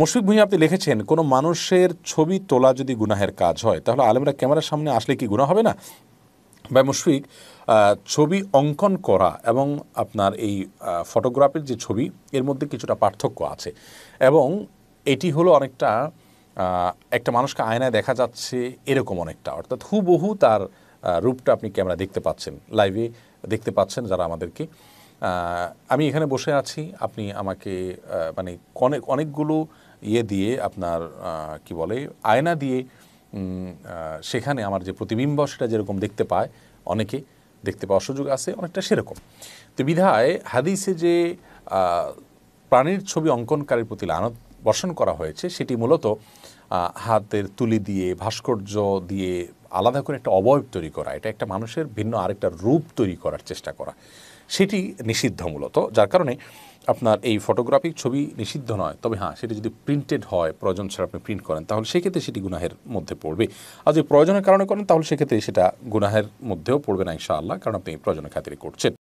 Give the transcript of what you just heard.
মুশফিক ভূঁইয়া আপনি লিখেছেন কোনো মানুষের ছবি তোলা যদি গুনাহের কাজ হয় তাহলে আলেমরা ক্যামেরার সামনে আসলে কি গুণা হবে না বা মুশফিক ছবি অঙ্কন করা এবং আপনার এই ফটোগ্রাফির যে ছবি এর মধ্যে কিছুটা পার্থক্য আছে এবং এটি হলো অনেকটা একটা মানুষকে আয়নায় দেখা যাচ্ছে এরকম অনেকটা অর্থাৎ হুবহু তার রূপটা আপনি ক্যামেরা দেখতে পাচ্ছেন লাইভে দেখতে পাচ্ছেন যারা আমাদেরকে আমি এখানে বসে আছি আপনি আমাকে মানে অনেক অনেকগুলো ইয়ে দিয়ে আপনার কি বলে আয়না দিয়ে সেখানে আমার যে প্রতিবিম্ব সেটা যেরকম দেখতে পায় অনেকে দেখতে পাওয়ার সুযোগ আছে অনেকটা সেরকম তো বিধায় হাদিসে যে প্রাণীর ছবি অঙ্কনকারীর প্রতি লানত বর্ষণ করা হয়েছে সেটি মূলত হাতের তুলি দিয়ে ভাস্কর্য দিয়ে আলাদা করে একটা অবয়ব তৈরি করা এটা একটা মানুষের ভিন্ন আরেকটা রূপ তৈরি করার চেষ্টা করা সেটি নিষিদ্ধ মূলত যার কারণে আপনার এই ফটোগ্রাফিক ছবি নিষিদ্ধ নয় তবে হ্যাঁ সেটি যদি প্রিন্টেড হয় প্রয়োজন ছাড়া আপনি প্রিন্ট করেন তাহলে সেক্ষেত্রে সেটি গুনাহের মধ্যে পড়বে আর যদি প্রয়োজনের কারণে করেন তাহলে সেক্ষেত্রে সেটা গুনাহের মধ্যেও পড়বে না ইনশাআল্লাহ কারণ আপনি প্রয়োজনের খাতিরে করছেন